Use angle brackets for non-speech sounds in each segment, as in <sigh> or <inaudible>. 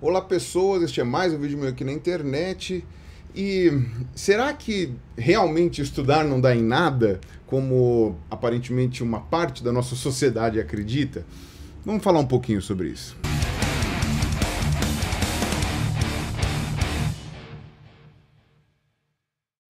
Olá pessoas, este é mais um vídeo meu aqui na internet. E será que realmente estudar não dá em nada, como aparentemente uma parte da nossa sociedade acredita? Vamos falar um pouquinho sobre isso.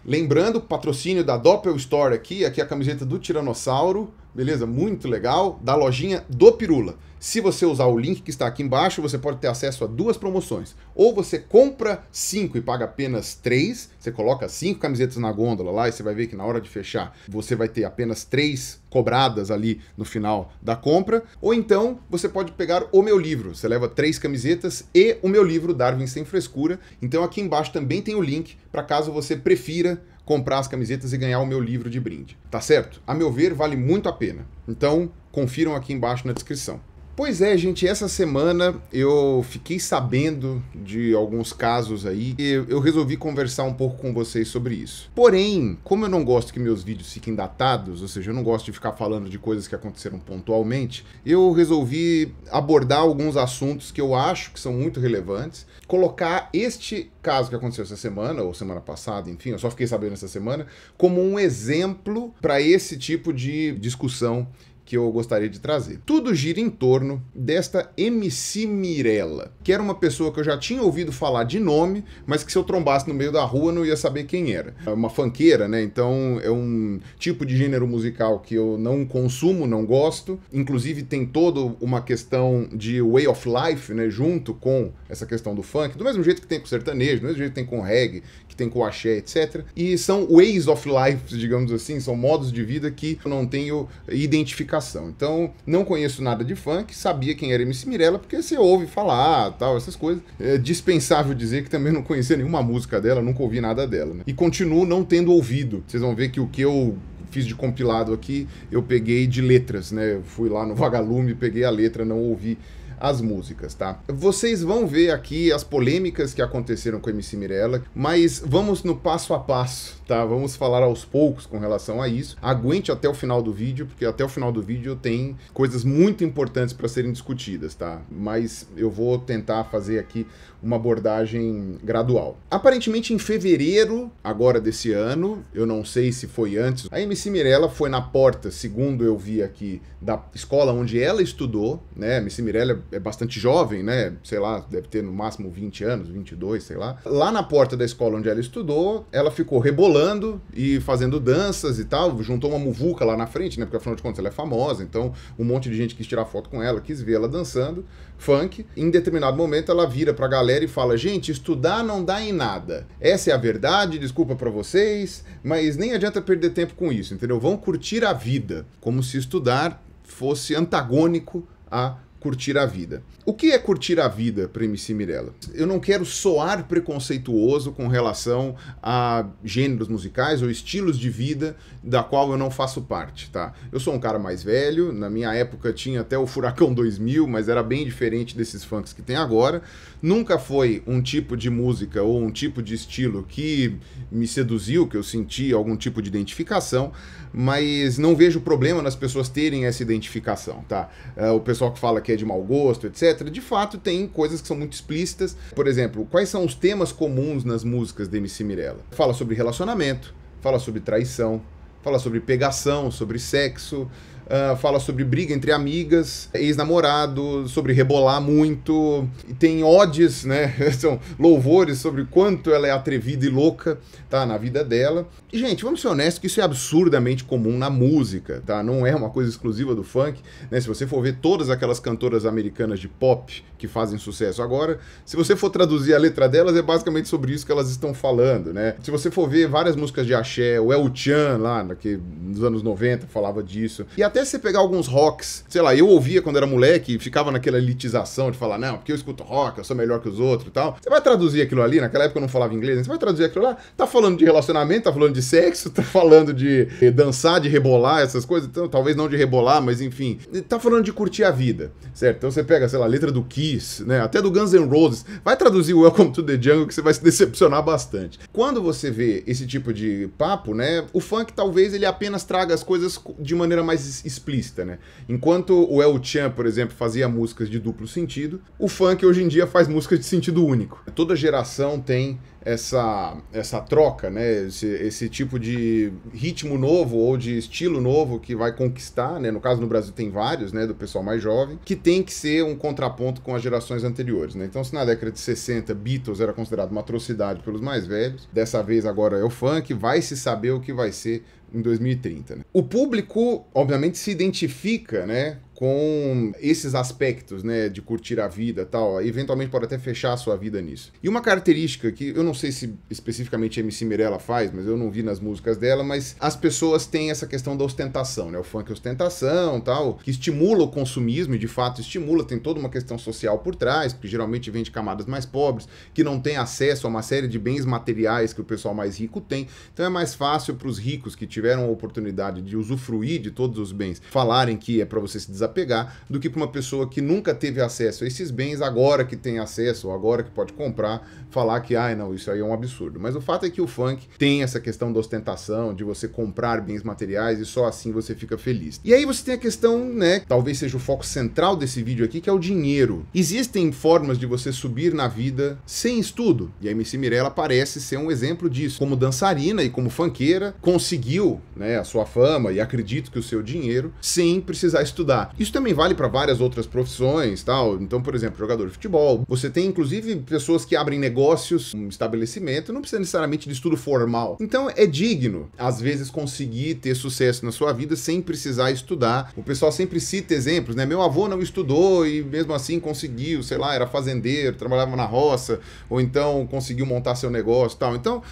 Lembrando, patrocínio da Doppel Store aqui, aqui é a camiseta do Tiranossauro, beleza? Muito legal, da lojinha do Pirula. Se você usar o link que está aqui embaixo, você pode ter acesso a duas promoções. Ou você compra cinco e paga apenas três, você coloca cinco camisetas na gôndola lá e você vai ver que na hora de fechar você vai ter apenas três cobradas ali no final da compra. Ou então você pode pegar o meu livro, você leva três camisetas e o meu livro Darwin Sem Frescura. Então aqui embaixo também tem o link para caso você prefira comprar as camisetas e ganhar o meu livro de brinde. Tá certo? A meu ver, vale muito a pena. Então confiram aqui embaixo na descrição. Pois é, gente, essa semana eu fiquei sabendo de alguns casos aí e eu resolvi conversar um pouco com vocês sobre isso. Porém, como eu não gosto que meus vídeos fiquem datados, ou seja, eu não gosto de ficar falando de coisas que aconteceram pontualmente, eu resolvi abordar alguns assuntos que eu acho que são muito relevantes, colocar este caso que aconteceu essa semana ou semana passada, enfim, eu só fiquei sabendo essa semana, como um exemplo para esse tipo de discussão que eu gostaria de trazer. Tudo gira em torno desta MC Mirella, que era uma pessoa que eu já tinha ouvido falar de nome, mas que se eu trombasse no meio da rua não ia saber quem era. É uma fanqueira, né? Então é um tipo de gênero musical que eu não consumo, não gosto. Inclusive tem toda uma questão de way of life, né? Junto com essa questão do funk, do mesmo jeito que tem com sertanejo, do mesmo jeito que tem com reggae, tem com o axé, etc. E são ways of life, digamos assim, são modos de vida que eu não tenho identificação. Então, não conheço nada de funk, sabia quem era MC Mirella, porque você ouve falar, tal, essas coisas. É dispensável dizer que também não conhecia nenhuma música dela, nunca ouvi nada dela. Né? E continuo não tendo ouvido. Vocês vão ver que o que eu fiz de compilado aqui, eu peguei de letras, né? Eu fui lá no Vagalume, peguei a letra, não ouvi as músicas, tá? Vocês vão ver aqui as polêmicas que aconteceram com a MC Mirella, mas vamos no passo a passo tá? Vamos falar aos poucos com relação a isso. Aguente até o final do vídeo, porque até o final do vídeo tem coisas muito importantes para serem discutidas, tá? Mas eu vou tentar fazer aqui uma abordagem gradual. Aparentemente em fevereiro agora desse ano, eu não sei se foi antes, a MC Mirella foi na porta, segundo eu vi aqui, da escola onde ela estudou, né? A MC Mirella é bastante jovem, né? Sei lá, deve ter no máximo 20 anos, 22, sei lá. Lá na porta da escola onde ela estudou, ela ficou rebolando rolando e fazendo danças e tal. Juntou uma muvuca lá na frente, né? Porque afinal de contas ela é famosa, então um monte de gente quis tirar foto com ela, quis ver ela dançando funk. Em determinado momento ela vira pra galera e fala: "Gente, estudar não dá em nada. Essa é a verdade, desculpa para vocês, mas nem adianta perder tempo com isso, entendeu? Vão curtir a vida, como se estudar fosse antagônico a curtir a vida. O que é curtir a vida para MC Mirella? Eu não quero soar preconceituoso com relação a gêneros musicais ou estilos de vida da qual eu não faço parte, tá? Eu sou um cara mais velho, na minha época tinha até o Furacão 2000, mas era bem diferente desses funks que tem agora. Nunca foi um tipo de música ou um tipo de estilo que me seduziu, que eu senti algum tipo de identificação, mas não vejo problema nas pessoas terem essa identificação, tá? É, o pessoal que fala que que é de mau gosto, etc. De fato, tem coisas que são muito explícitas. Por exemplo, quais são os temas comuns nas músicas de MC Mirella? Fala sobre relacionamento, fala sobre traição, fala sobre pegação, sobre sexo, Uh, fala sobre briga entre amigas, ex-namorado, sobre rebolar muito. tem odes, né? <laughs> São louvores sobre quanto ela é atrevida e louca, tá? Na vida dela. E, gente, vamos ser honestos que isso é absurdamente comum na música, tá? Não é uma coisa exclusiva do funk, né? Se você for ver todas aquelas cantoras americanas de pop que fazem sucesso agora, se você for traduzir a letra delas, é basicamente sobre isso que elas estão falando, né? Se você for ver várias músicas de axé, o El Chan lá, que nos anos 90 falava disso, e até até você pegar alguns rocks, sei lá, eu ouvia quando era moleque e ficava naquela elitização de falar, não, porque eu escuto rock, eu sou melhor que os outros e tal. Você vai traduzir aquilo ali, naquela época eu não falava inglês, né? você vai traduzir aquilo lá, tá falando de relacionamento, tá falando de sexo, <laughs> tá falando de dançar, de rebolar, essas coisas, então, talvez não de rebolar, mas enfim, tá falando de curtir a vida, certo? Então você pega, sei lá, a letra do Kiss, né, até do Guns N' Roses, vai traduzir Welcome to the Jungle que você vai se decepcionar bastante. Quando você vê esse tipo de papo, né, o funk talvez ele apenas traga as coisas de maneira mais explícita, né? Enquanto o El Chan, por exemplo, fazia músicas de duplo sentido, o funk hoje em dia faz músicas de sentido único. Toda geração tem essa, essa troca, né? Esse, esse, tipo de ritmo novo ou de estilo novo que vai conquistar, né? No caso no Brasil tem vários, né? Do pessoal mais jovem, que tem que ser um contraponto com as gerações anteriores, né? Então, se na década de 60 Beatles era considerado uma atrocidade pelos mais velhos, dessa vez agora é o funk, vai se saber o que vai ser em 2030. Né? O público, obviamente, se identifica né, com esses aspectos, né, de curtir a vida tal, eventualmente pode até fechar a sua vida nisso. E uma característica que eu não sei se especificamente a MC Mirella faz, mas eu não vi nas músicas dela, mas as pessoas têm essa questão da ostentação, né, o funk é ostentação tal, que estimula o consumismo e de fato estimula, tem toda uma questão social por trás, porque geralmente vem de camadas mais pobres, que não tem acesso a uma série de bens materiais que o pessoal mais rico tem, então é mais fácil para os ricos que tiveram a oportunidade de usufruir de todos os bens falarem que é para você se pegar do que para uma pessoa que nunca teve acesso a esses bens, agora que tem acesso, ou agora que pode comprar, falar que, ai, ah, não, isso aí é um absurdo. Mas o fato é que o funk tem essa questão da ostentação, de você comprar bens materiais e só assim você fica feliz. E aí você tem a questão, né, talvez seja o foco central desse vídeo aqui, que é o dinheiro. Existem formas de você subir na vida sem estudo. E a MC Mirella parece ser um exemplo disso. Como dançarina e como funkeira, conseguiu, né, a sua fama e acredito que o seu dinheiro sem precisar estudar. Isso também vale para várias outras profissões, tal. Então, por exemplo, jogador de futebol. Você tem inclusive pessoas que abrem negócios, um estabelecimento, não precisa necessariamente de estudo formal. Então, é digno às vezes conseguir ter sucesso na sua vida sem precisar estudar. O pessoal sempre cita exemplos, né? Meu avô não estudou e mesmo assim conseguiu, sei lá, era fazendeiro, trabalhava na roça, ou então conseguiu montar seu negócio, tal. Então,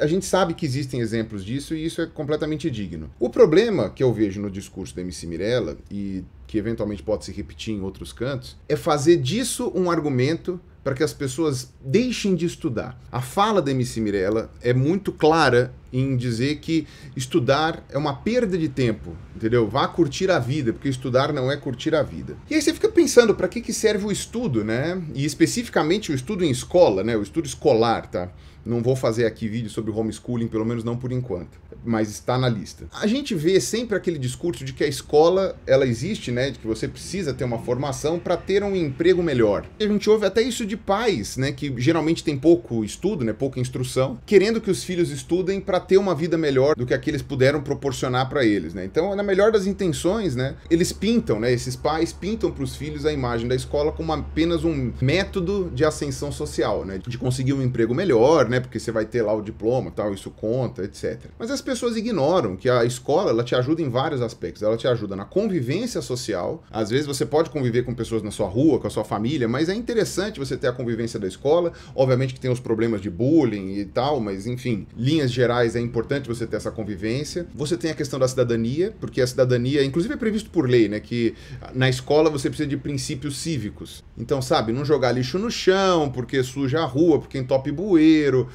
a gente sabe que existem exemplos disso e isso é completamente digno. O problema que eu vejo no discurso da MC Mirella e que eventualmente pode se repetir em outros cantos, é fazer disso um argumento para que as pessoas deixem de estudar. A fala da MC Mirella é muito clara em dizer que estudar é uma perda de tempo, entendeu? Vá curtir a vida, porque estudar não é curtir a vida. E aí você fica pensando para que, que serve o estudo, né? E especificamente o estudo em escola, né? O estudo escolar, tá? Não vou fazer aqui vídeo sobre homeschooling, pelo menos não por enquanto, mas está na lista. A gente vê sempre aquele discurso de que a escola, ela existe, né, de que você precisa ter uma formação para ter um emprego melhor. E a gente ouve até isso de pais, né, que geralmente tem pouco estudo, né, pouca instrução, querendo que os filhos estudem para ter uma vida melhor do que aqueles puderam proporcionar para eles, né? Então, na melhor das intenções, né, eles pintam, né, esses pais pintam para os filhos a imagem da escola como apenas um método de ascensão social, né, de conseguir um emprego melhor, né, né? Porque você vai ter lá o diploma, tal, isso conta, etc. Mas as pessoas ignoram que a escola, ela te ajuda em vários aspectos. Ela te ajuda na convivência social. Às vezes você pode conviver com pessoas na sua rua, com a sua família, mas é interessante você ter a convivência da escola. Obviamente que tem os problemas de bullying e tal, mas enfim, linhas gerais é importante você ter essa convivência. Você tem a questão da cidadania, porque a cidadania, inclusive é previsto por lei, né, que na escola você precisa de princípios cívicos. Então, sabe, não jogar lixo no chão, porque suja a rua, porque entope bueiro,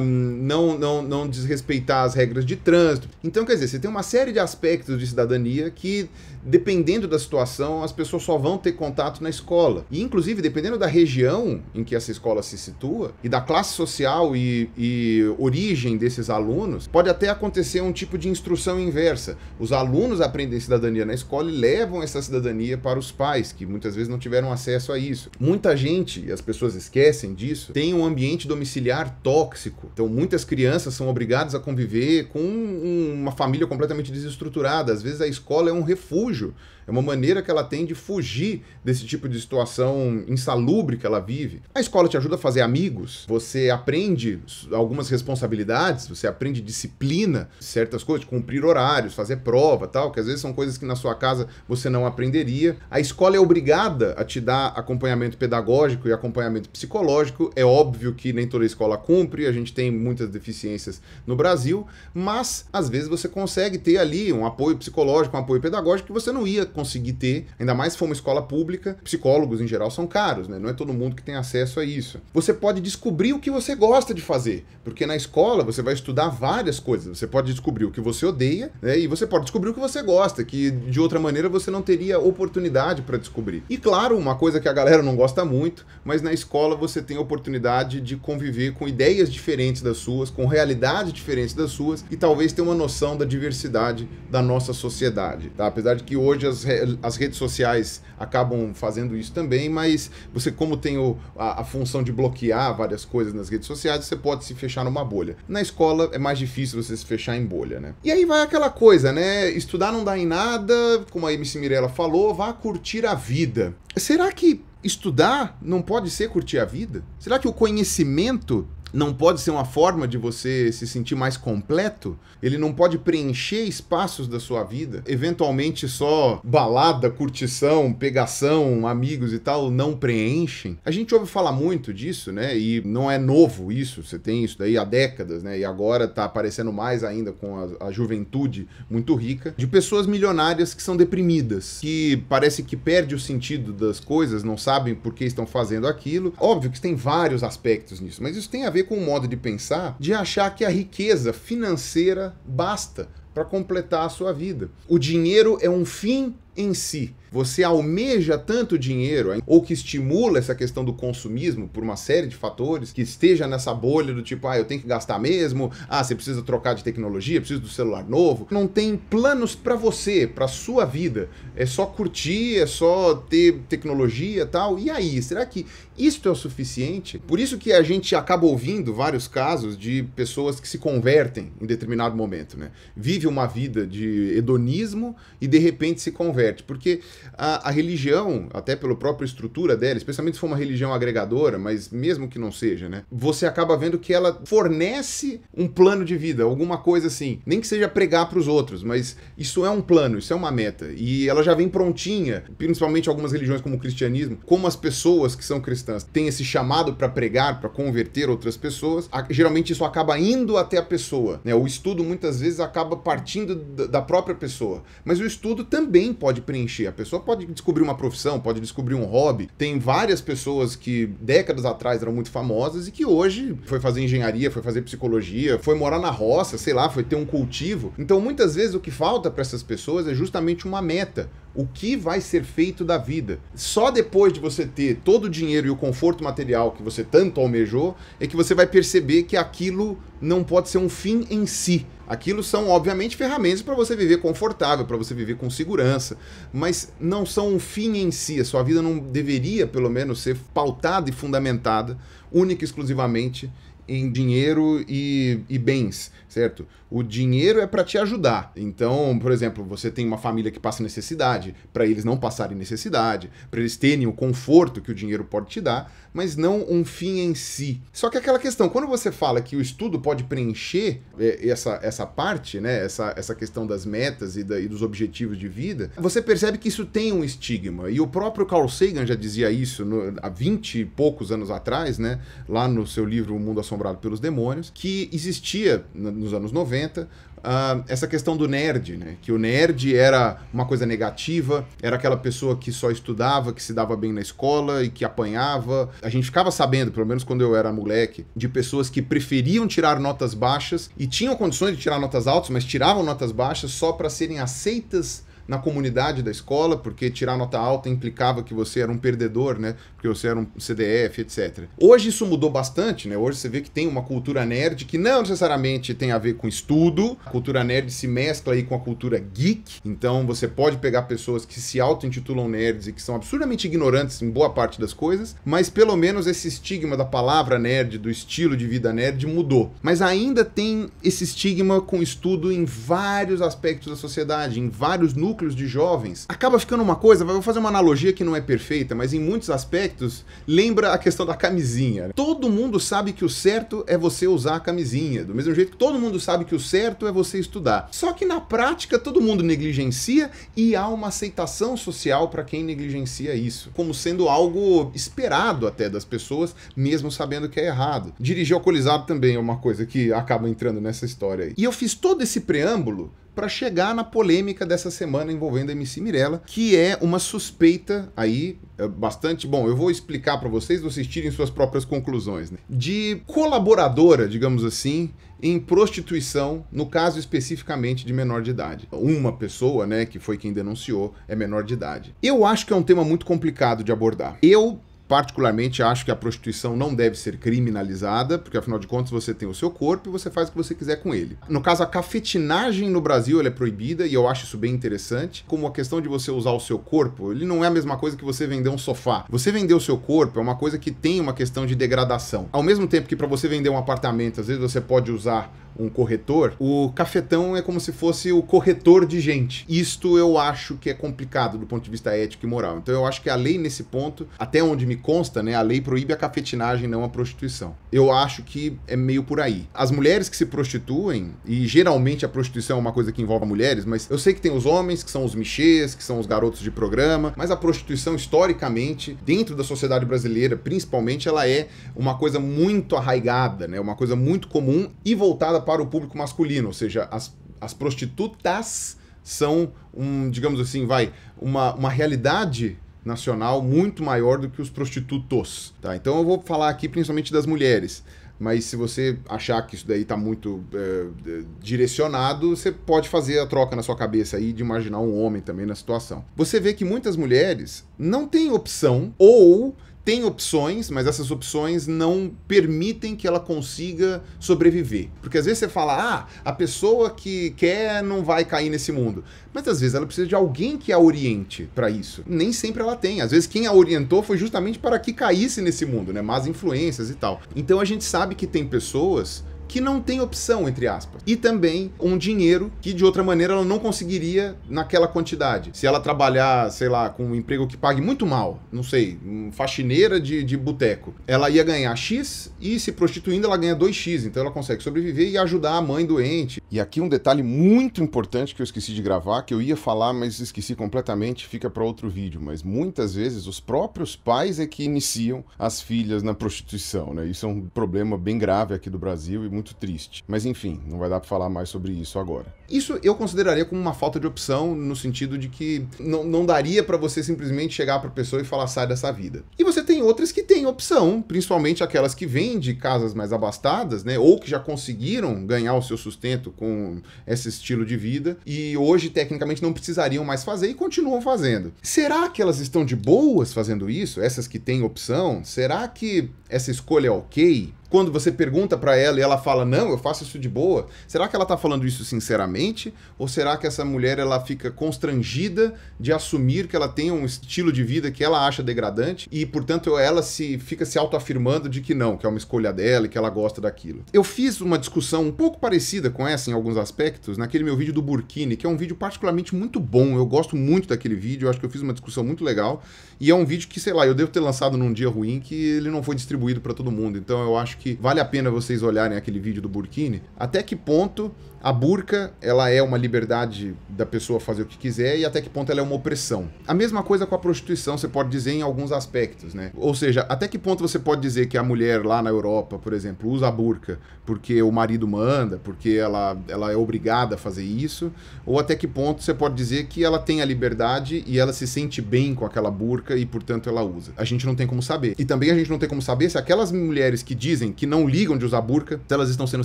um, não, não, não desrespeitar as regras de trânsito. Então, quer dizer, você tem uma série de aspectos de cidadania que, dependendo da situação, as pessoas só vão ter contato na escola. E, inclusive, dependendo da região em que essa escola se situa e da classe social e, e origem desses alunos, pode até acontecer um tipo de instrução inversa. Os alunos aprendem cidadania na escola e levam essa cidadania para os pais, que muitas vezes não tiveram acesso a isso. Muita gente, e as pessoas esquecem disso, tem um ambiente domiciliar tóxico. Então, muitas crianças são obrigadas a conviver com uma família completamente desestruturada. Às vezes, a escola é um refúgio é uma maneira que ela tem de fugir desse tipo de situação insalubre que ela vive. A escola te ajuda a fazer amigos, você aprende algumas responsabilidades, você aprende disciplina, certas coisas, cumprir horários, fazer prova, tal, que às vezes são coisas que na sua casa você não aprenderia. A escola é obrigada a te dar acompanhamento pedagógico e acompanhamento psicológico. É óbvio que nem toda escola cumpre, a gente tem muitas deficiências no Brasil, mas às vezes você consegue ter ali um apoio psicológico, um apoio pedagógico que você não ia conseguir conseguir ter, ainda mais se for uma escola pública, psicólogos em geral são caros, né? Não é todo mundo que tem acesso a isso. Você pode descobrir o que você gosta de fazer, porque na escola você vai estudar várias coisas. Você pode descobrir o que você odeia, né? E você pode descobrir o que você gosta, que de outra maneira você não teria oportunidade para descobrir. E claro, uma coisa que a galera não gosta muito, mas na escola você tem a oportunidade de conviver com ideias diferentes das suas, com realidades diferentes das suas e talvez ter uma noção da diversidade da nossa sociedade, tá? Apesar de que hoje as as, redes sociais acabam fazendo isso também, mas você, como tem o, a, a, função de bloquear várias coisas nas redes sociais, você pode se fechar numa bolha. Na escola é mais difícil você se fechar em bolha, né? E aí vai aquela coisa, né? Estudar não dá em nada, como a MC Mirella falou, vá curtir a vida. Será que estudar não pode ser curtir a vida? Será que o conhecimento não pode ser uma forma de você se sentir mais completo? Ele não pode preencher espaços da sua vida? Eventualmente só balada, curtição, pegação, amigos e tal não preenchem? A gente ouve falar muito disso, né? E não é novo isso, você tem isso daí há décadas, né? E agora tá aparecendo mais ainda com a, a juventude muito rica, de pessoas milionárias que são deprimidas, que parece que perde o sentido das coisas, não sabem por que estão fazendo aquilo. Óbvio que tem vários aspectos nisso, mas isso tem a ver ver com o modo de pensar de achar que a riqueza financeira basta para completar a sua vida. O dinheiro é um fim em si você almeja tanto dinheiro ou que estimula essa questão do consumismo por uma série de fatores, que esteja nessa bolha do tipo, ah, eu tenho que gastar mesmo, ah, você precisa trocar de tecnologia, precisa do celular novo. Não tem planos para você, para sua vida. É só curtir, é só ter tecnologia, tal. E aí, será que isto é o suficiente? Por isso que a gente acaba ouvindo vários casos de pessoas que se convertem em determinado momento, né? Vive uma vida de hedonismo e de repente se converte, porque a, a, religião, até pela própria estrutura dela, especialmente se for uma religião agregadora, mas mesmo que não seja, né? Você acaba vendo que ela fornece um plano de vida, alguma coisa assim. Nem que seja pregar para os outros, mas isso é um plano, isso é uma meta. E ela já vem prontinha, principalmente algumas religiões como o cristianismo, como as pessoas que são cristãs têm esse chamado para pregar, para converter outras pessoas, a, geralmente isso acaba indo até a pessoa, né? O estudo muitas vezes acaba partindo da própria pessoa, mas o estudo também pode preencher a pessoa pessoa pode descobrir uma profissão, pode descobrir um hobby. Tem várias pessoas que décadas atrás eram muito famosas e que hoje foi fazer engenharia, foi fazer psicologia, foi morar na roça, sei lá, foi ter um cultivo. Então, muitas vezes o que falta para essas pessoas é justamente uma meta, o que vai ser feito da vida. Só depois de você ter todo o dinheiro e o conforto material que você tanto almejou, é que você vai perceber que aquilo não pode ser um fim em si. Aquilo são, obviamente, ferramentas para você viver confortável, para você viver com segurança, mas não são um fim em si. A sua vida não deveria, pelo menos, ser pautada e fundamentada única e exclusivamente em dinheiro e, e bens certo? O dinheiro é para te ajudar. Então, por exemplo, você tem uma família que passa necessidade, para eles não passarem necessidade, para eles terem o conforto que o dinheiro pode te dar, mas não um fim em si. Só que aquela questão, quando você fala que o estudo pode preencher é, essa, essa parte, né, essa, essa questão das metas e, da, e dos objetivos de vida, você percebe que isso tem um estigma. E o próprio Carl Sagan já dizia isso no, há 20 e poucos anos atrás, né, lá no seu livro O Mundo Assombrado pelos Demônios, que existia nos anos 90, uh, ah, essa questão do nerd, né? Que o nerd era uma coisa negativa, era aquela pessoa que só estudava, que se dava bem na escola e que apanhava. A gente ficava sabendo, pelo menos quando eu era moleque, de pessoas que preferiam tirar notas baixas e tinham condições de tirar notas altas, mas tiravam notas baixas só para serem aceitas na comunidade da escola, porque tirar nota alta implicava que você era um perdedor, né? Porque você era um CDF, etc. Hoje isso mudou bastante, né? Hoje você vê que tem uma cultura nerd que não necessariamente tem a ver com estudo. A cultura nerd se mescla aí com a cultura geek. Então você pode pegar pessoas que se auto-intitulam nerds e que são absurdamente ignorantes em boa parte das coisas, mas pelo menos esse estigma da palavra nerd, do estilo de vida nerd mudou. Mas ainda tem esse estigma com estudo em vários aspectos da sociedade, em vários núcleos núcleos de jovens, acaba ficando uma coisa, vou fazer uma analogia que não é perfeita, mas em muitos aspectos lembra a questão da camisinha. Né? Todo mundo sabe que o certo é você usar a camisinha, do mesmo jeito que todo mundo sabe que o certo é você estudar. Só que na prática todo mundo negligencia e há uma aceitação social para quem negligencia isso, como sendo algo esperado até das pessoas, mesmo sabendo que é errado. Dirigir alcoolizado também é uma coisa que acaba entrando nessa história aí. E eu fiz todo esse preâmbulo para chegar na polêmica dessa semana envolvendo a MC Mirella, que é uma suspeita aí é bastante bom. Eu vou explicar para vocês, vocês tirem suas próprias conclusões, né? de colaboradora, digamos assim, em prostituição, no caso especificamente de menor de idade. Uma pessoa, né, que foi quem denunciou, é menor de idade. Eu acho que é um tema muito complicado de abordar. Eu particularmente acho que a prostituição não deve ser criminalizada, porque afinal de contas você tem o seu corpo e você faz o que você quiser com ele. No caso, a cafetinagem no Brasil é proibida e eu acho isso bem interessante, como a questão de você usar o seu corpo, ele não é a mesma coisa que você vender um sofá. Você vender o seu corpo é uma coisa que tem uma questão de degradação. Ao mesmo tempo que para você vender um apartamento, às vezes você pode usar um corretor, o cafetão é como se fosse o corretor de gente. Isto eu acho que é complicado do ponto de vista ético e moral. Então eu acho que a lei nesse ponto, até onde me consta, né, a lei proíbe a cafetinagem, não a prostituição. Eu acho que é meio por aí. As mulheres que se prostituem, e geralmente a prostituição é uma coisa que envolve mulheres, mas eu sei que tem os homens, que são os michês, que são os garotos de programa, mas a prostituição historicamente, dentro da sociedade brasileira, principalmente, ela é uma coisa muito arraigada, né, uma coisa muito comum e voltada para o público masculino, ou seja, as, as prostitutas são, um, digamos assim, vai, uma, uma realidade nacional muito maior do que os prostitutos. Tá? Então eu vou falar aqui principalmente das mulheres mas se você achar que isso daí está muito é, direcionado, você pode fazer a troca na sua cabeça aí de imaginar um homem também na situação. Você vê que muitas mulheres não têm opção ou tem opções, mas essas opções não permitem que ela consiga sobreviver. Porque às vezes você fala, ah, a pessoa que quer não vai cair nesse mundo. Mas às vezes ela precisa de alguém que a oriente para isso. Nem sempre ela tem. Às vezes quem a orientou foi justamente para que caísse nesse mundo, né? Más influências e tal. Então a gente sabe que tem pessoas que não tem opção, entre aspas. E também um dinheiro que de outra maneira ela não conseguiria naquela quantidade. Se ela trabalhar, sei lá, com um emprego que pague muito mal, não sei, faxineira de, de boteco, ela ia ganhar X e se prostituindo ela ganha 2X, então ela consegue sobreviver e ajudar a mãe doente. E aqui um detalhe muito importante que eu esqueci de gravar, que eu ia falar, mas esqueci completamente, fica para outro vídeo, mas muitas vezes os próprios pais é que iniciam as filhas na prostituição, né? Isso é um problema bem grave aqui do Brasil e muito muito triste. Mas enfim, não vai dar para falar mais sobre isso agora. Isso eu consideraria como uma falta de opção, no sentido de que não, não daria para você simplesmente chegar para a pessoa e falar sai dessa vida. E você tem outras que têm opção, principalmente aquelas que vêm de casas mais abastadas, né, ou que já conseguiram ganhar o seu sustento com esse estilo de vida e hoje tecnicamente não precisariam mais fazer e continuam fazendo. Será que elas estão de boas fazendo isso? Essas que têm opção? Será que essa escolha é ok? quando você pergunta para ela e ela fala, não, eu faço isso de boa, será que ela está falando isso sinceramente? Ou será que essa mulher ela fica constrangida de assumir que ela tem um estilo de vida que ela acha degradante e, portanto, ela se fica se autoafirmando de que não, que é uma escolha dela e que ela gosta daquilo? Eu fiz uma discussão um pouco parecida com essa em alguns aspectos naquele meu vídeo do Burkini, que é um vídeo particularmente muito bom, eu gosto muito daquele vídeo, eu acho que eu fiz uma discussão muito legal e é um vídeo que, sei lá, eu devo ter lançado num dia ruim que ele não foi distribuído para todo mundo, então eu acho que que vale a pena vocês olharem aquele vídeo do Burkini, até que ponto a burca ela é uma liberdade da pessoa fazer o que quiser e até que ponto ela é uma opressão. A mesma coisa com a prostituição, você pode dizer em alguns aspectos, né? Ou seja, até que ponto você pode dizer que a mulher lá na Europa, por exemplo, usa a burca porque o marido manda, porque ela, ela é obrigada a fazer isso, ou até que ponto você pode dizer que ela tem a liberdade e ela se sente bem com aquela burca e, portanto, ela usa. A gente não tem como saber. E também a gente não tem como saber se aquelas mulheres que dizem que não ligam de usar burca, se elas estão sendo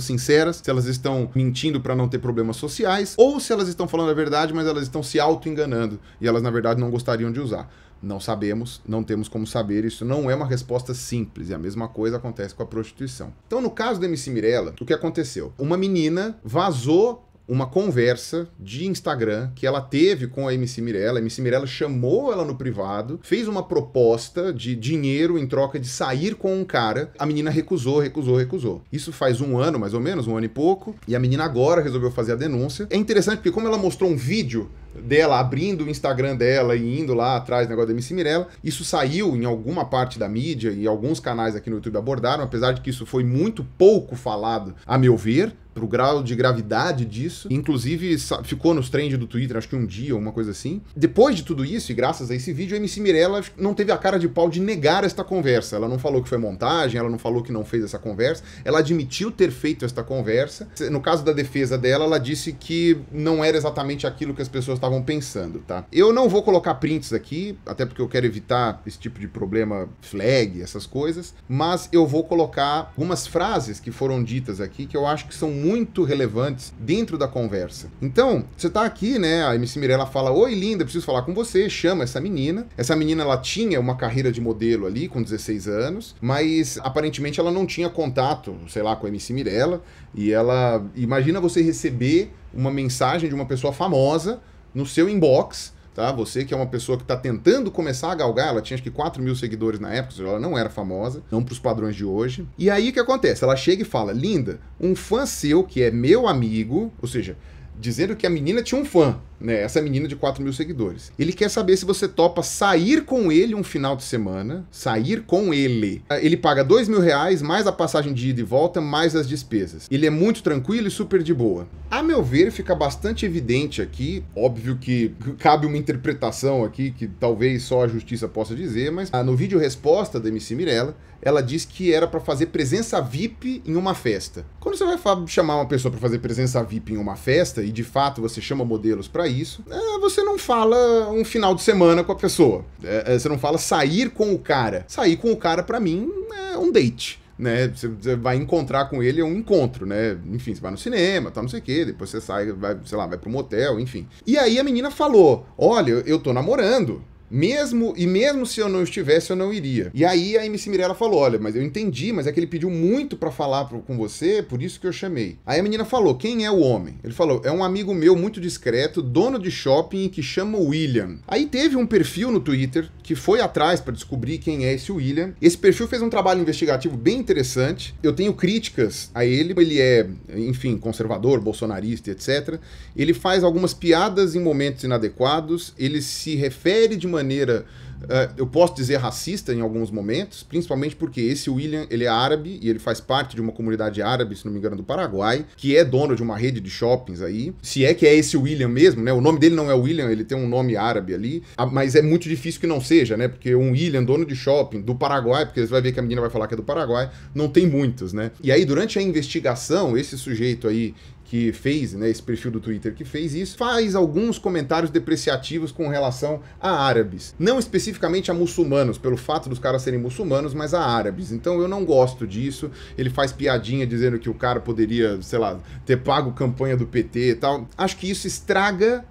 sinceras, se elas estão mentindo para não ter problemas sociais, ou se elas estão falando a verdade, mas elas estão se auto-enganando e elas, na verdade, não gostariam de usar. Não sabemos, não temos como saber, isso não é uma resposta simples, e a mesma coisa acontece com a prostituição. Então, no caso da MC Mirella, o que aconteceu? Uma menina vazou uma conversa de Instagram que ela teve com a MC Mirella. A MC Mirella chamou ela no privado, fez uma proposta de dinheiro em troca de sair com um cara. A menina recusou, recusou, recusou. Isso faz um ano, mais ou menos, um ano e pouco. E a menina agora resolveu fazer a denúncia. É interessante porque, como ela mostrou um vídeo dela abrindo o Instagram dela e indo lá atrás negócio da MC Mirella. Isso saiu em alguma parte da mídia e alguns canais aqui no YouTube abordaram, apesar de que isso foi muito pouco falado, a meu ver, pro grau de gravidade disso. Inclusive, ficou nos trends do Twitter, acho que um dia, uma coisa assim. Depois de tudo isso, e graças a esse vídeo, a MC Mirella não teve a cara de pau de negar esta conversa. Ela não falou que foi montagem, ela não falou que não fez essa conversa, ela admitiu ter feito esta conversa. No caso da defesa dela, ela disse que não era exatamente aquilo que as pessoas estavam pensando, tá? Eu não vou colocar prints aqui, até porque eu quero evitar esse tipo de problema flag, essas coisas, mas eu vou colocar algumas frases que foram ditas aqui que eu acho que são muito relevantes dentro da conversa. Então, você tá aqui, né? A MC Mirella fala: Oi, linda, preciso falar com você. Chama essa menina. Essa menina ela tinha uma carreira de modelo ali com 16 anos, mas aparentemente ela não tinha contato, sei lá, com a MC Mirella. E ela. Imagina você receber uma mensagem de uma pessoa famosa no seu inbox, tá? Você que é uma pessoa que está tentando começar a galgar, ela tinha acho que 4 mil seguidores na época, ela não era famosa, não para os padrões de hoje. E aí o que acontece? Ela chega e fala, linda, um fã seu que é meu amigo, ou seja, dizendo que a menina tinha um fã né, essa menina de 4 mil seguidores. Ele quer saber se você topa sair com ele um final de semana, sair com ele. Ele paga 2 mil reais, mais a passagem de ida e volta, mais as despesas. Ele é muito tranquilo e super de boa. A meu ver, fica bastante evidente aqui, óbvio que cabe uma interpretação aqui que talvez só a justiça possa dizer, mas ah, no vídeo resposta da MC Mirella, ela diz que era para fazer presença VIP em uma festa. Quando você vai chamar uma pessoa para fazer presença VIP em uma festa e de fato você chama modelos para isso, é, você não fala um final de semana com a pessoa. É, é, você não fala sair com o cara. Sair com o cara, para mim, é um date né? Você vai encontrar com ele é um encontro, né? Enfim, você vai no cinema, tá, não sei o quê, depois você sai, vai, sei lá, vai pro motel, enfim. E aí a menina falou: Olha, eu tô namorando. Mesmo e mesmo se eu não estivesse, eu não iria. E aí a MC Mirella falou: "Olha, mas eu entendi, mas é que ele pediu muito para falar pro, com você, por isso que eu chamei". Aí a menina falou: "Quem é o homem?". Ele falou: "É um amigo meu muito discreto, dono de shopping que chama William". Aí teve um perfil no Twitter que foi atrás para descobrir quem é esse William. Esse perfil fez um trabalho investigativo bem interessante. Eu tenho críticas a ele, ele é, enfim, conservador, bolsonarista, etc. Ele faz algumas piadas em momentos inadequados, ele se refere de maneira Uh, eu posso dizer racista em alguns momentos, principalmente porque esse William ele é árabe e ele faz parte de uma comunidade árabe, se não me engano, do Paraguai, que é dono de uma rede de shoppings aí. Se é que é esse William mesmo, né? O nome dele não é William, ele tem um nome árabe ali, ah, mas é muito difícil que não seja, né? Porque um William, dono de shopping do Paraguai, porque você vai ver que a menina vai falar que é do Paraguai, não tem muitos, né? E aí, durante a investigação, esse sujeito aí que fez, né, esse perfil do Twitter que fez isso, faz alguns comentários depreciativos com relação a árabes. Não especificamente a muçulmanos, pelo fato dos caras serem muçulmanos, mas a árabes. Então eu não gosto disso. Ele faz piadinha dizendo que o cara poderia, sei lá, ter pago campanha do PT e tal. Acho que isso estraga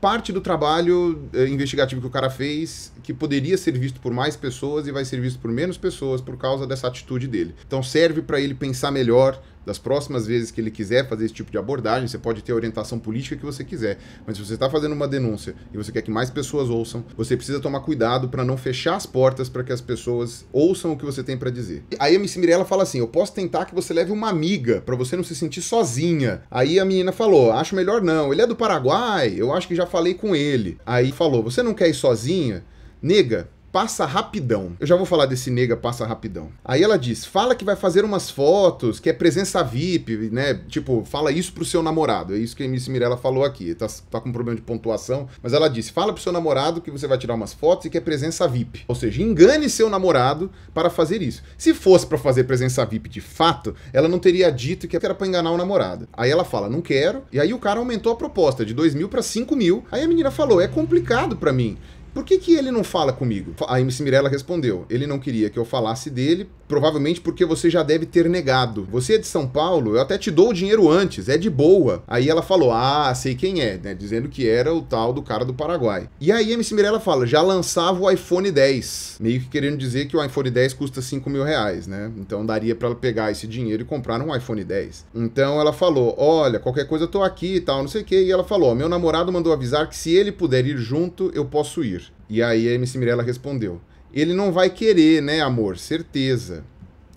parte do trabalho eh, investigativo que o cara fez, que poderia ser visto por mais pessoas e vai ser visto por menos pessoas por causa dessa atitude dele. Então serve para ele pensar melhor das próximas vezes que ele quiser fazer esse tipo de abordagem, você pode ter a orientação política que você quiser, mas se você está fazendo uma denúncia e você quer que mais pessoas ouçam, você precisa tomar cuidado para não fechar as portas para que as pessoas ouçam o que você tem para dizer. Aí a MC Mirella fala assim: "Eu posso tentar que você leve uma amiga para você não se sentir sozinha". Aí a menina falou: "Acho melhor não. Ele é do Paraguai, eu acho que já falei com ele". Aí falou: "Você não quer ir sozinha?" Nega, passa rapidão. Eu já vou falar desse nega passa rapidão. Aí ela diz: fala que vai fazer umas fotos, que é presença VIP, né? Tipo, fala isso pro seu namorado. É isso que a Miss Mirella falou aqui. Tá, tá com um problema de pontuação, mas ela disse: fala pro seu namorado que você vai tirar umas fotos e que é presença VIP. Ou seja, engane seu namorado para fazer isso. Se fosse para fazer presença VIP de fato, ela não teria dito que era pra enganar o namorado. Aí ela fala: não quero. E aí o cara aumentou a proposta de 2 mil pra 5 mil. Aí a menina falou: é complicado para mim. Por que, que ele não fala comigo? A MC Mirella respondeu: ele não queria que eu falasse dele, provavelmente porque você já deve ter negado. Você é de São Paulo, eu até te dou o dinheiro antes, é de boa. Aí ela falou: ah, sei quem é, né? Dizendo que era o tal do cara do Paraguai. E aí a MC Mirella fala: já lançava o iPhone 10, meio que querendo dizer que o iPhone 10 custa 5 mil reais, né? Então daria para ela pegar esse dinheiro e comprar um iPhone 10. Então ela falou: olha, qualquer coisa eu tô aqui e tal, não sei o que. E ela falou: meu namorado mandou avisar que se ele puder ir junto, eu posso ir. E aí a MC Mirella respondeu: Ele não vai querer, né, amor? Certeza.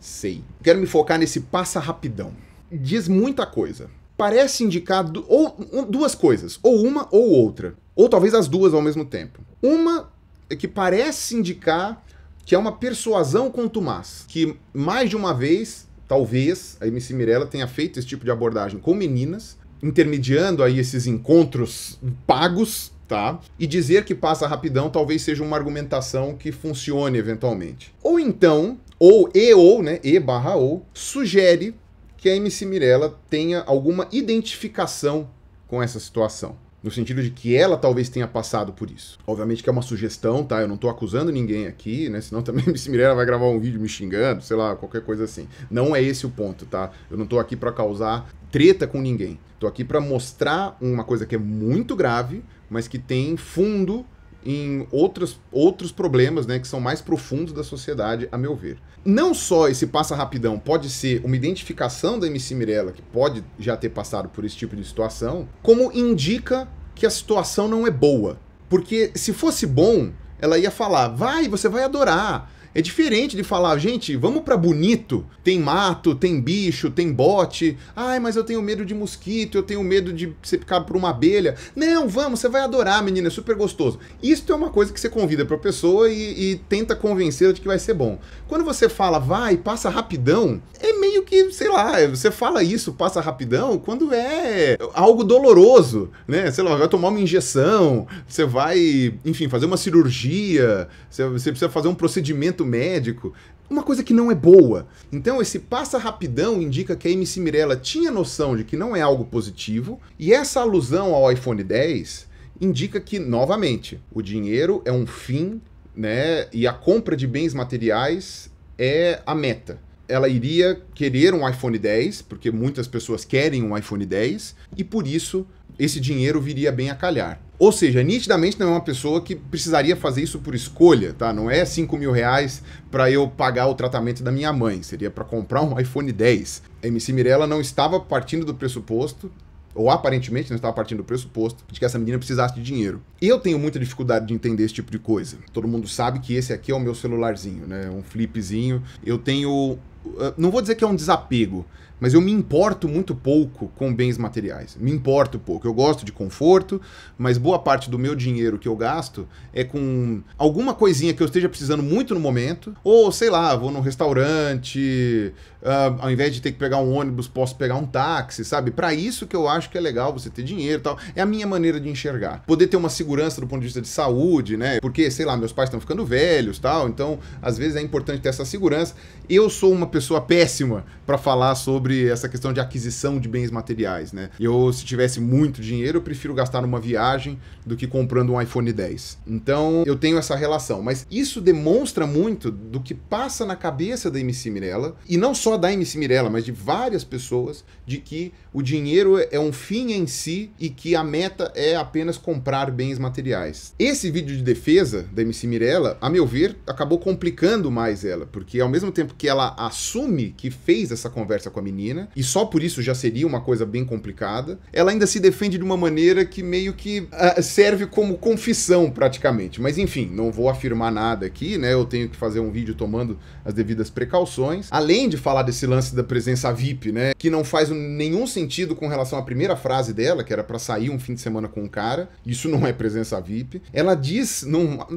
Sei. Quero me focar nesse passa rapidão. Diz muita coisa. Parece indicar du ou, um, duas coisas, ou uma ou outra. Ou talvez as duas ao mesmo tempo. Uma é que parece indicar que é uma persuasão contumaz, que mais de uma vez, talvez, a MC Mirella tenha feito esse tipo de abordagem com meninas, intermediando aí esses encontros pagos tá? E dizer que passa rapidão talvez seja uma argumentação que funcione eventualmente. Ou então, ou e ou, né, e barra ou, sugere que a MC Mirella tenha alguma identificação com essa situação. No sentido de que ela talvez tenha passado por isso. Obviamente que é uma sugestão, tá? Eu não tô acusando ninguém aqui, né? Senão também a MC Mirella vai gravar um vídeo me xingando, sei lá, qualquer coisa assim. Não é esse o ponto, tá? Eu não tô aqui para causar treta com ninguém. Tô aqui para mostrar uma coisa que é muito grave, mas que tem fundo em outros, outros problemas, né, que são mais profundos da sociedade, a meu ver. Não só esse passa rapidão pode ser uma identificação da MC Mirella, que pode já ter passado por esse tipo de situação, como indica que a situação não é boa. Porque se fosse bom, ela ia falar: "Vai, você vai adorar. É diferente de falar, gente, vamos para bonito. Tem mato, tem bicho, tem bote. Ai, mas eu tenho medo de mosquito, eu tenho medo de ser picado por uma abelha. Não, vamos, você vai adorar, menina, é super gostoso. Isso é uma coisa que você convida para pessoa e, e tenta convencê-la de que vai ser bom. Quando você fala, vai, passa rapidão, é meio que, sei lá, você fala isso, passa rapidão, quando é algo doloroso, né? Sei lá, vai tomar uma injeção, você vai, enfim, fazer uma cirurgia, você, você precisa fazer um procedimento atendimento médico, uma coisa que não é boa. Então, esse passa rapidão indica que a MC Mirella tinha noção de que não é algo positivo, e essa alusão ao iPhone 10 indica que, novamente, o dinheiro é um fim, né? E a compra de bens materiais é a meta. Ela iria querer um iPhone 10, porque muitas pessoas querem um iPhone 10, e por isso esse dinheiro viria bem a calhar. Ou seja, nitidamente não é uma pessoa que precisaria fazer isso por escolha, tá? Não é 5 mil reais para eu pagar o tratamento da minha mãe, seria para comprar um iPhone 10. A MC Mirella não estava partindo do pressuposto, ou aparentemente não estava partindo do pressuposto, de que essa menina precisasse de dinheiro. Eu tenho muita dificuldade de entender esse tipo de coisa. Todo mundo sabe que esse aqui é o meu celularzinho, né? Um flipzinho. Eu tenho. Eh, não vou dizer que é um desapego, mas eu me importo muito pouco com bens materiais. Me importo pouco. Eu gosto de conforto, mas boa parte do meu dinheiro que eu gasto é com alguma coisinha que eu esteja precisando muito no momento, ou sei lá, vou num restaurante, uh, ao invés de ter que pegar um ônibus, posso pegar um táxi, sabe? Para isso que eu acho que é legal você ter dinheiro e tal. É a minha maneira de enxergar. Poder ter uma segurança do ponto de vista de saúde, né? Porque, sei lá, meus pais estão ficando velhos, tal, então às vezes é importante ter essa segurança. Eu sou uma pessoa péssima para falar sobre sobre essa questão de aquisição de bens materiais, né? Eu, se tivesse muito dinheiro, eu prefiro gastar numa viagem do que comprando um iPhone 10. Então, eu tenho essa relação. Mas isso demonstra muito do que passa na cabeça da MC Mirella, e não só da MC Mirella, mas de várias pessoas, de que o dinheiro é um fim em si e que a meta é apenas comprar bens materiais. Esse vídeo de defesa da MC Mirella, a meu ver, acabou complicando mais ela, porque ao mesmo tempo que ela assume que fez essa conversa com a menina, e só por isso já seria uma coisa bem complicada, ela ainda se defende de uma maneira que meio que uh, serve como confissão praticamente. Mas enfim, não vou afirmar nada aqui, né? Eu tenho que fazer um vídeo tomando as devidas precauções. Além de falar desse lance da presença VIP, né? Que não faz nenhum sentido sentido com relação à primeira frase dela, que era para sair um fim de semana com um cara. Isso não é presença VIP. Ela diz,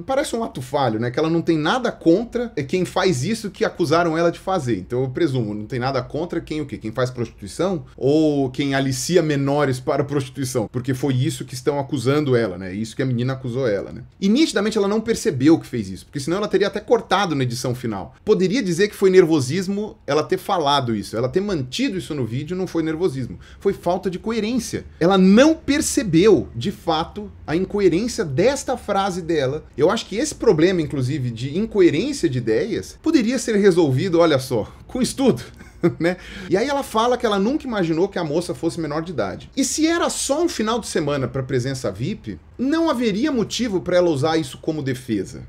parece um ato falho, né? Que ela não tem nada contra quem faz isso que acusaram ela de fazer. Então eu presumo, não tem nada contra quem o quê? Quem faz prostituição ou quem alicia menores para prostituição, porque foi isso que estão acusando ela, né? Isso que a menina acusou ela, né? E nitidamente ela não percebeu que fez isso, porque senão ela teria até cortado na edição final. Poderia dizer que foi nervosismo ela ter falado isso, ela ter mantido isso no vídeo não foi nervosismo foi falta de coerência. Ela não percebeu, de fato, a incoerência desta frase dela. Eu acho que esse problema, inclusive, de incoerência de ideias, poderia ser resolvido, olha só, com estudo. <laughs> Né? E aí ela fala que ela nunca imaginou que a moça fosse menor de idade. E se era só um final de semana para presença VIP, não haveria motivo para ela usar isso como defesa.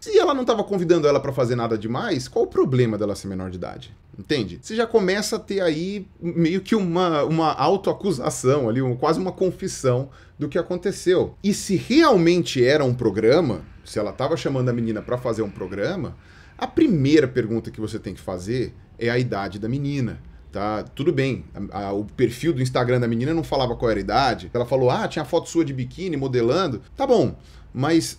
Se ela não estava convidando ela para fazer nada demais, qual o problema dela ser menor de idade? entende? Você já começa a ter aí meio que uma, uma autoacusação ali, um, quase uma confissão do que aconteceu. E se realmente era um programa, se ela estava chamando a menina para fazer um programa, a primeira pergunta que você tem que fazer é a idade da menina. Tá, tudo bem. A, a, o perfil do Instagram da menina não falava qual era a idade. Ela falou: "Ah, tinha foto sua de biquíni modelando". Tá bom. Mas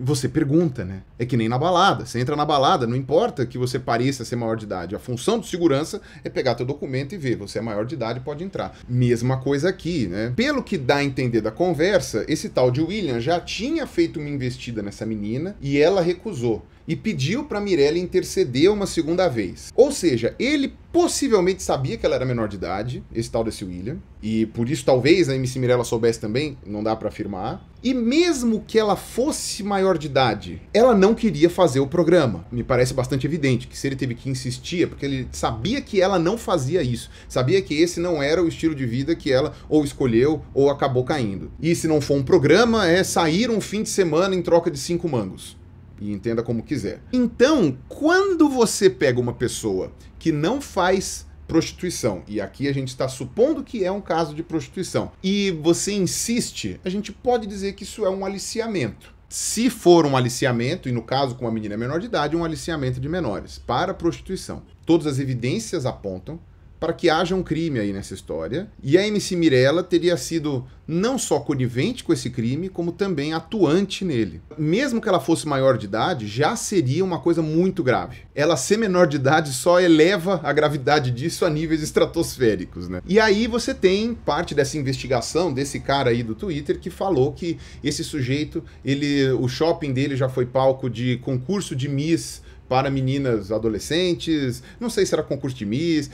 você pergunta, né? É que nem na balada. Você entra na balada, não importa que você pareça ser maior de idade. A função do segurança é pegar teu documento e ver. Você é maior de idade, pode entrar. Mesma coisa aqui, né? Pelo que dá a entender da conversa, esse tal de William já tinha feito uma investida nessa menina e ela recusou e pediu para Mirella interceder uma segunda vez. Ou seja, ele possivelmente sabia que ela era menor de idade, esse tal desse William, e por isso talvez a MC Mirella soubesse também, não dá para afirmar. E mesmo que ela fosse maior de idade, ela não queria fazer o programa. Me parece bastante evidente que se ele teve que insistir, é porque ele sabia que ela não fazia isso, sabia que esse não era o estilo de vida que ela ou escolheu ou acabou caindo. E se não for um programa, é sair um fim de semana em troca de cinco mangos. E entenda como quiser. Então, quando você pega uma pessoa que não faz prostituição, e aqui a gente está supondo que é um caso de prostituição, e você insiste, a gente pode dizer que isso é um aliciamento. Se for um aliciamento, e no caso com uma menina menor de idade, um aliciamento de menores para prostituição. Todas as evidências apontam para que haja um crime aí nessa história. E a MC Mirella teria sido não só conivente com esse crime, como também atuante nele. Mesmo que ela fosse maior de idade, já seria uma coisa muito grave. Ela ser menor de idade só eleva a gravidade disso a níveis estratosféricos, né? E aí você tem parte dessa investigação desse cara aí do Twitter que falou que esse sujeito, ele, o shopping dele já foi palco de concurso de Miss para meninas adolescentes, não sei se era concurso de Miss, uh,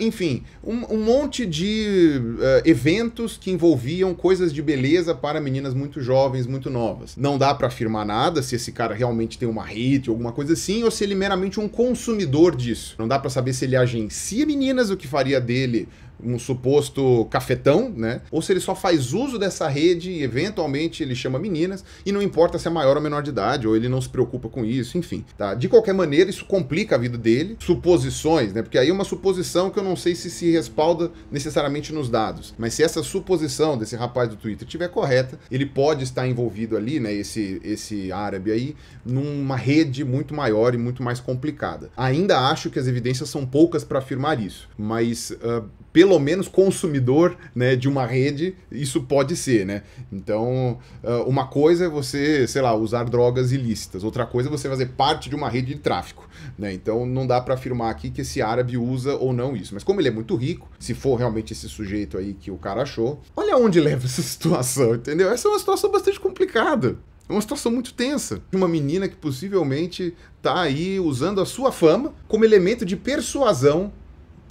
enfim, um, um, monte de uh, eventos que envolviam coisas de beleza para meninas muito jovens, muito novas. Não dá para afirmar nada se esse cara realmente tem uma hit ou alguma coisa assim, ou se ele é meramente um consumidor disso. Não dá para saber se ele agencia meninas, o que faria dele um suposto cafetão, né? Ou se ele só faz uso dessa rede e eventualmente ele chama meninas e não importa se é maior ou menor de idade, ou ele não se preocupa com isso, enfim, tá? De qualquer maneira, isso complica a vida dele. Suposições, né? Porque aí é uma suposição que eu não sei se se respalda necessariamente nos dados, mas se essa suposição desse rapaz do Twitter estiver correta, ele pode estar envolvido ali, né, esse esse árabe aí numa rede muito maior e muito mais complicada. Ainda acho que as evidências são poucas para afirmar isso, mas uh, pelo menos consumidor né, de uma rede, isso pode ser, né? Então, ah, uma coisa é você, sei lá, usar drogas ilícitas, outra coisa é você fazer parte de uma rede de tráfico, né? Então, não dá para afirmar aqui que esse árabe usa ou não isso. Mas como ele é muito rico, se for realmente esse sujeito aí que o cara achou, olha onde leva <laughs> essa situação, entendeu? Essa é uma situação bastante complicada. É uma situação muito tensa. Uma menina que possivelmente tá aí usando a sua fama como elemento de persuasão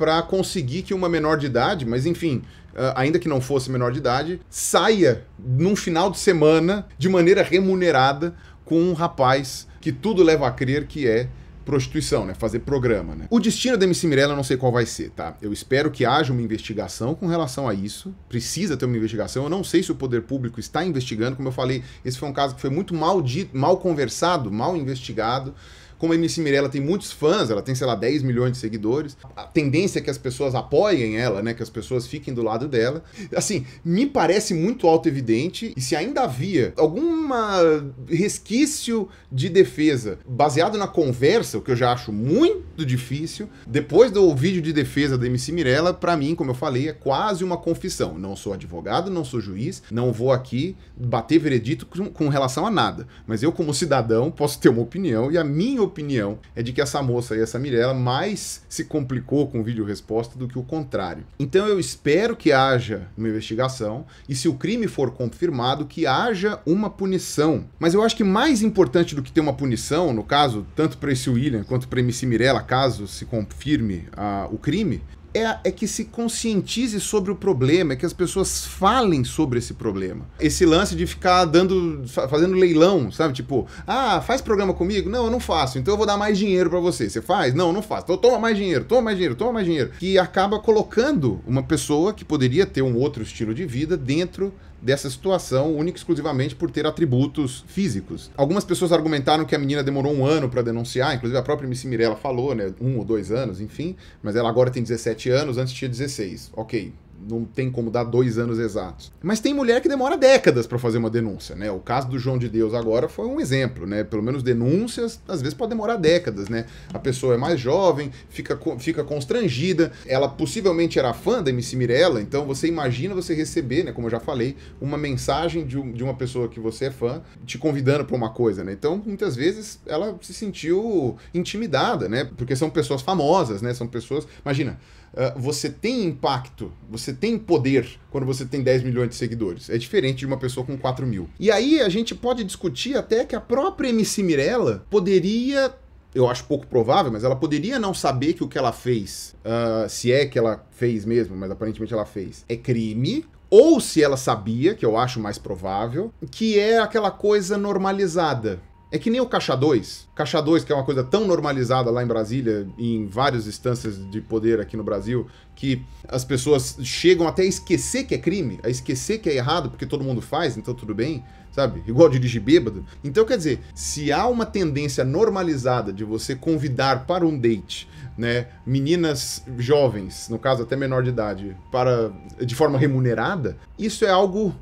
para conseguir que uma menor de idade, mas enfim, ah, ainda que não fosse menor de idade, saia num final de semana de maneira remunerada com um rapaz que tudo leva a crer que é prostituição, né? Fazer programa, né? O destino da MC Mirella eu não sei qual vai ser, tá? Eu espero que haja uma investigação com relação a isso. Precisa ter uma investigação. Eu não sei se o poder público está investigando. Como eu falei, esse foi um caso que foi muito mal dito, mal conversado, mal investigado. Como a MC Mirella tem muitos fãs, ela tem, sei lá, 10 milhões de seguidores, a tendência é que as pessoas apoiem ela, né? Que as pessoas fiquem do lado dela. Assim, me parece muito auto-evidente, e se ainda havia algum resquício de defesa baseado na conversa, o que eu já acho muito muito difícil. Depois do vídeo de defesa da MC Mirella, para mim, como eu falei, é quase uma confissão. Não sou advogado, não sou juiz, não vou aqui bater veredito com, com relação a nada. Mas eu, como cidadão, posso ter uma opinião, e a minha opinião é de que essa moça e essa Mirella mais se complicou com o vídeo resposta do que o contrário. Então eu espero que haja uma investigação, e se o crime for confirmado, que haja uma punição. Mas eu acho que mais importante do que ter uma punição, no caso, tanto para esse William quanto para MC Mirella, caso se confirme o crime, é, é, que se conscientize sobre o problema, é que as pessoas falem sobre esse problema. Esse lance de ficar dando, fazendo leilão, sabe? Tipo, ah, faz programa comigo? Não, eu não faço, então eu vou dar mais dinheiro para você. Você faz? Não, eu não faço. Então toma mais dinheiro, toma mais dinheiro, toma mais dinheiro. Que acaba colocando uma pessoa que poderia ter um outro estilo de vida dentro dessa situação única e exclusivamente por ter atributos físicos. Algumas pessoas argumentaram que a menina demorou um ano para denunciar, inclusive a própria Missy Mirella falou, né? Um ou dois anos, enfim, mas ela agora tem 17 anos, antes tinha 16. Ok, não tem como dar dois anos exatos. Mas tem mulher que demora décadas para fazer uma denúncia, né? O caso do João de Deus agora foi um exemplo, né? Pelo menos denúncias, às vezes pode demorar décadas, né? A pessoa é mais jovem, fica, fica constrangida, ela possivelmente era fã da MC Mirella, então você imagina você receber, né? Como eu já falei, uma mensagem de, um, de uma pessoa que você é fã te convidando para uma coisa, né? Então, muitas vezes ela se sentiu intimidada, né? Porque são pessoas famosas, né? São pessoas. Imagina, ah, você tem impacto, você tem poder quando você tem 10 milhões de seguidores. É diferente de uma pessoa com 4 mil. E aí a gente pode discutir até que a própria MC Mirella poderia eu acho pouco provável, mas ela poderia não saber que o que ela fez, uh, se é que ela fez mesmo, mas aparentemente ela fez, é crime. Ou se ela sabia, que eu acho mais provável, que é aquela coisa normalizada é que nem o Caixa 2. Caixa 2, que é uma coisa tão normalizada lá em Brasília em várias instâncias de poder aqui no Brasil, que as pessoas chegam até a esquecer que é crime, a esquecer que é errado, porque todo mundo faz, então tudo bem, sabe? Igual dirigir bêbado. Então, quer dizer, se há uma tendência normalizada de você convidar para um date, né, meninas jovens, no caso até menor de idade, para de forma remunerada, isso é algo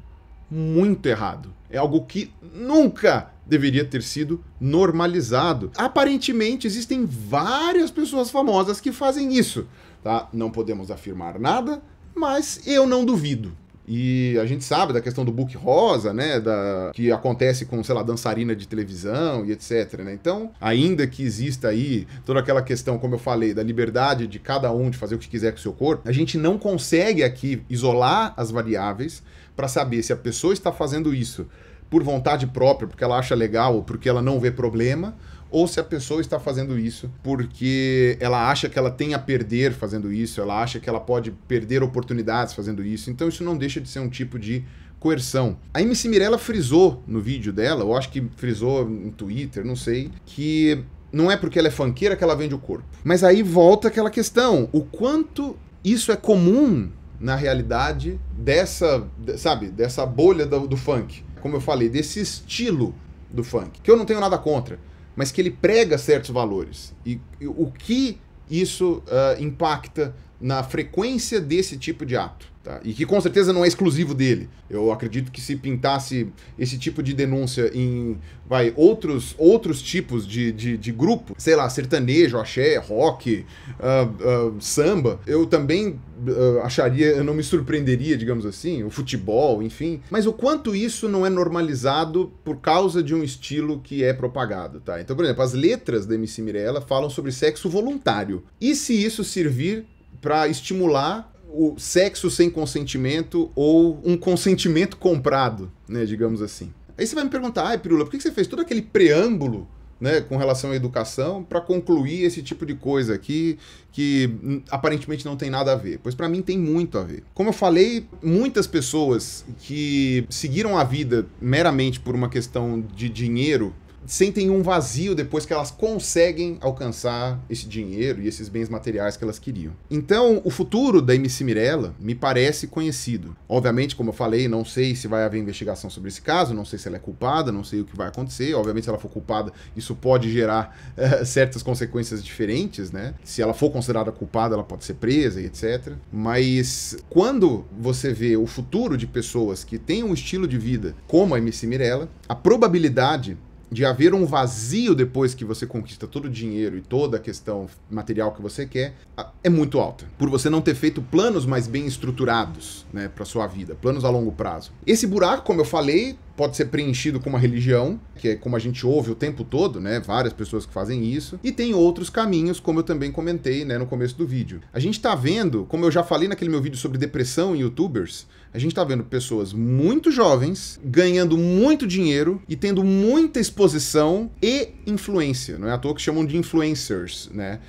muito errado. É algo que nunca deveria ter sido normalizado. Aparentemente, existem várias pessoas famosas que fazem isso, tá? Não podemos afirmar nada, mas eu não duvido. E a gente sabe da questão do book rosa, né? Da, que acontece com, sei lá, dançarina de televisão e etc. Né? Então, ainda que exista aí toda aquela questão, como eu falei, da liberdade de cada um de fazer o que quiser com o seu corpo, a gente não consegue aqui isolar as variáveis para saber se a pessoa está fazendo isso por vontade própria, porque ela acha legal ou porque ela não vê problema, ou se a pessoa está fazendo isso porque ela acha que ela tem a perder fazendo isso, ela acha que ela pode perder oportunidades fazendo isso. Então isso não deixa de ser um tipo de coerção. A MC Mirella frisou no vídeo dela, eu acho que frisou no Twitter, não sei, que não é porque ela é fanqueira que ela vende o corpo. Mas aí volta aquela questão, o quanto isso é comum na realidade dessa, sabe, dessa bolha do, do funk como eu falei, desse estilo do funk, que eu não tenho nada contra, mas que ele prega certos valores. E, e o que isso uh, impacta na frequência desse tipo de ato? Tá? E que com certeza não é exclusivo dele. Eu acredito que se pintasse esse tipo de denúncia em vai, outros, outros tipos de, de, de grupo, sei lá, sertanejo, axé, rock, uh, uh, samba, eu também uh, acharia, eu não me surpreenderia, digamos assim, o futebol, enfim. Mas o quanto isso não é normalizado por causa de um estilo que é propagado, tá? Então, por exemplo, as letras da MC Mirella falam sobre sexo voluntário. E se isso servir para estimular o sexo sem consentimento ou um consentimento comprado, né, digamos assim. Aí você vai me perguntar, ai, Pirula, por que você fez todo aquele preâmbulo né, com relação à educação para concluir esse tipo de coisa aqui que aparentemente não tem nada a ver? Pois para mim tem muito a ver. Como eu falei, muitas pessoas que seguiram a vida meramente por uma questão de dinheiro sentem um vazio depois que elas conseguem alcançar esse dinheiro e esses bens materiais que elas queriam. Então, o futuro da MC Mirella me parece conhecido. Obviamente, como eu falei, não sei se vai haver investigação sobre esse caso, não sei se ela é culpada, não sei o que vai acontecer. Obviamente, se ela for culpada, isso pode gerar uh, <laughs> certas consequências diferentes, né? Se ela for considerada culpada, ela pode ser presa e etc. Mas quando você vê o futuro de pessoas que têm um estilo de vida como a MC Mirella, a probabilidade de haver um vazio depois que você conquista todo o dinheiro e toda a questão material que você quer é muito alta, por você não ter feito planos mais bem estruturados, né, para sua vida, planos a longo prazo. Esse buraco, como eu falei, pode ser preenchido com uma religião, que é como a gente ouve o tempo todo, né, várias pessoas que fazem isso, e tem outros caminhos, como eu também comentei, né, no começo do vídeo. A gente tá vendo, como eu já falei naquele meu vídeo sobre depressão em youtubers, a gente está vendo pessoas muito jovens ganhando muito dinheiro e tendo muita exposição e influência. Não é à toa que chamam de influencers, né?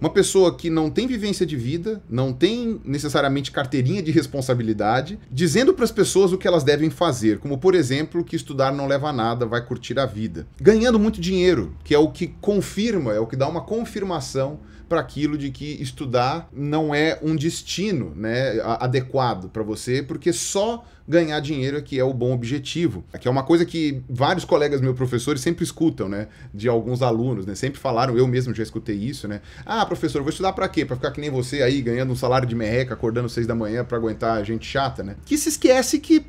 Uma pessoa que não tem vivência de vida, não tem necessariamente carteirinha de responsabilidade, dizendo para as pessoas o que elas devem fazer, como por exemplo que estudar não leva a nada, vai curtir a vida, ganhando muito dinheiro, que é o que confirma, é o que dá uma confirmação para aquilo de que estudar não é um destino né, adequado para você, porque só ganhar dinheiro é que é o bom objetivo. É que é uma coisa que vários colegas meus professores sempre escutam, né? De alguns alunos, né? Sempre falaram, eu mesmo já escutei isso, né? Ah, professor, vou estudar para quê? Para ficar que nem você aí, ganhando um salário de merreca, acordando seis da manhã para aguentar gente chata, né? Que se esquece que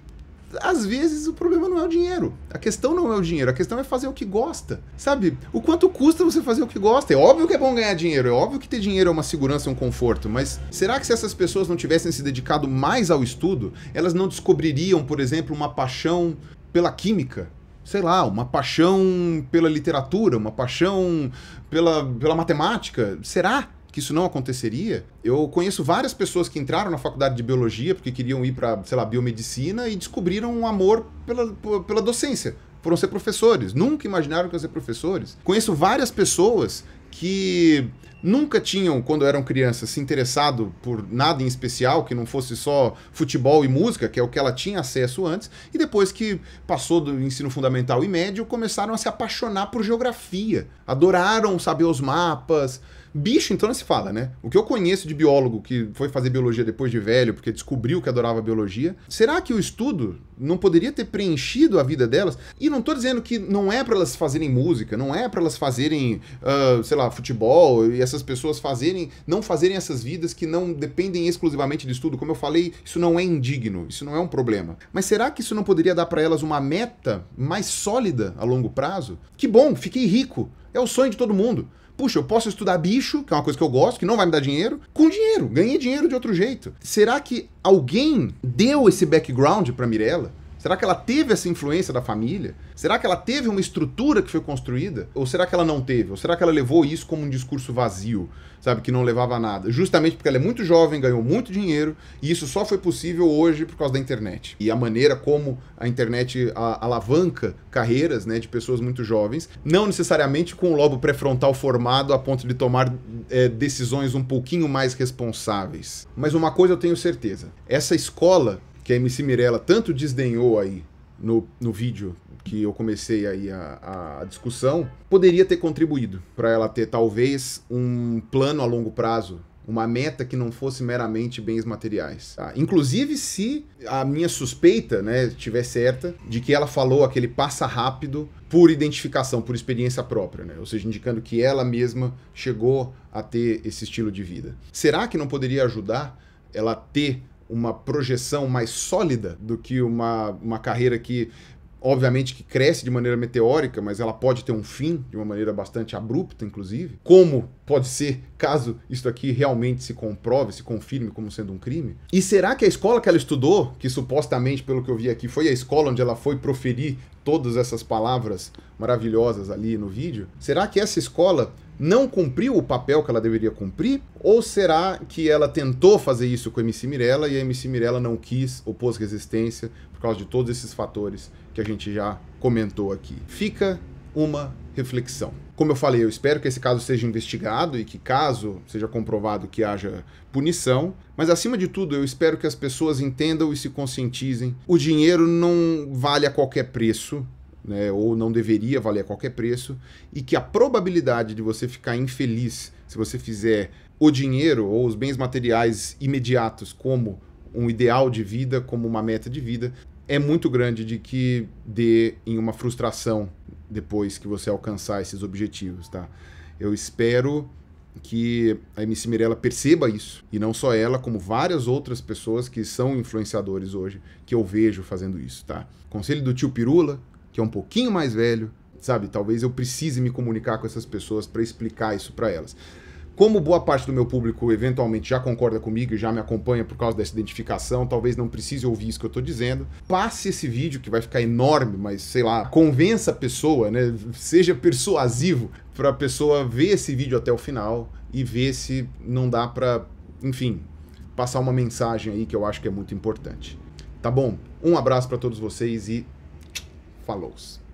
às vezes o problema não é o dinheiro. A questão não é o dinheiro, a questão é fazer o que gosta. Sabe? O quanto custa você fazer o que gosta? É óbvio que é bom ganhar dinheiro, é óbvio que ter dinheiro é uma segurança, um conforto, mas será que se essas pessoas não tivessem se dedicado mais ao estudo, elas não descobririam, por exemplo, uma paixão pela química? Sei lá, uma paixão pela literatura, uma paixão pela, pela matemática? Será? que isso não aconteceria. Eu conheço várias pessoas que entraram na faculdade de biologia porque queriam ir para, sei lá, biomedicina e descobriram um amor pela, pela docência. Foram ser professores. Nunca imaginaram que iam ser professores. Conheço várias pessoas que nunca tinham, quando eram crianças, se interessado por nada em especial, que não fosse só futebol e música, que é o que ela tinha acesso antes, e depois que passou do ensino fundamental e médio, começaram a se apaixonar por geografia, adoraram saber os mapas. Bicho, então não se fala, né? O que eu conheço de biólogo que foi fazer biologia depois de velho, porque descobriu que adorava biologia, será que o estudo não poderia ter preenchido a vida delas? E não tô dizendo que não é para elas fazerem música, não é para elas fazerem, uh, sei lá, futebol e essas pessoas fazerem, não fazerem essas vidas que não dependem exclusivamente de estudo. Como eu falei, isso não é indigno, isso não é um problema. Mas será que isso não poderia dar para elas uma meta mais sólida a longo prazo? Que bom, fiquei rico. É o sonho de todo mundo. Puxa, eu posso estudar bicho, que é uma coisa que eu gosto, que não vai me dar dinheiro, com dinheiro, ganhei dinheiro de outro jeito. Será que alguém deu esse background para Mirella? Será que ela teve essa influência da família? Será que ela teve uma estrutura que foi construída? Ou será que ela não teve? Ou será que ela levou isso como um discurso vazio, sabe, que não levava a nada? Justamente porque ela é muito jovem, ganhou muito dinheiro, e isso só foi possível hoje por causa da internet. E a maneira como a internet alavanca carreiras, né, de pessoas muito jovens, não necessariamente com o lobo pré-frontal formado a ponto de tomar é, decisões um pouquinho mais responsáveis. Mas uma coisa eu tenho certeza, essa escola que a MC Mirella tanto desdenhou aí no, no vídeo que eu comecei aí a, a discussão, poderia ter contribuído para ela ter talvez um plano a longo prazo uma meta que não fosse meramente bens materiais. Tá? Inclusive, se a minha suspeita né, estiver certa de que ela falou aquele passa rápido por identificação, por experiência própria, né? ou seja, indicando que ela mesma chegou a ter esse estilo de vida. Será que não poderia ajudar ela ter uma projeção mais sólida do que uma, uma carreira que obviamente que cresce de maneira meteórica, mas ela pode ter um fim de uma maneira bastante abrupta, inclusive, como pode ser caso isso aqui realmente se comprove, se confirme como sendo um crime? E será que a escola que ela estudou, que supostamente, pelo que eu vi aqui, foi a escola onde ela foi proferir todas essas palavras maravilhosas ali no vídeo, será que essa escola não cumpriu o papel que ela deveria cumprir? Ou será que ela tentou fazer isso com a MC Mirella e a MC Mirella não quis, opôs resistência por causa de todos esses fatores que a gente já comentou aqui? Fica uma reflexão. Como eu falei, eu espero que esse caso seja investigado e que, caso seja comprovado que haja punição, mas acima de tudo, eu espero que as pessoas entendam e se conscientizem. O dinheiro não vale a qualquer preço. Né, ou não deveria valer a qualquer preço, e que a probabilidade de você ficar infeliz se você fizer o dinheiro ou os bens materiais imediatos como um ideal de vida, como uma meta de vida, é muito grande de que dê em uma frustração depois que você alcançar esses objetivos, tá? Eu espero que a MC Mirella perceba isso, e não só ela, como várias outras pessoas que são influenciadores hoje, que eu vejo fazendo isso, tá? Conselho do tio Pirula, que é um pouquinho mais velho, sabe? Talvez eu precise me comunicar com essas pessoas para explicar isso para elas. Como boa parte do meu público eventualmente já concorda comigo e já me acompanha por causa dessa identificação, talvez não precise ouvir isso que eu tô dizendo. Passe esse vídeo, que vai ficar enorme, mas sei lá, convença a pessoa, né? Seja persuasivo para a pessoa ver esse vídeo até o final e ver se não dá para, enfim, passar uma mensagem aí que eu acho que é muito importante. Tá bom? Um abraço para todos vocês e falou!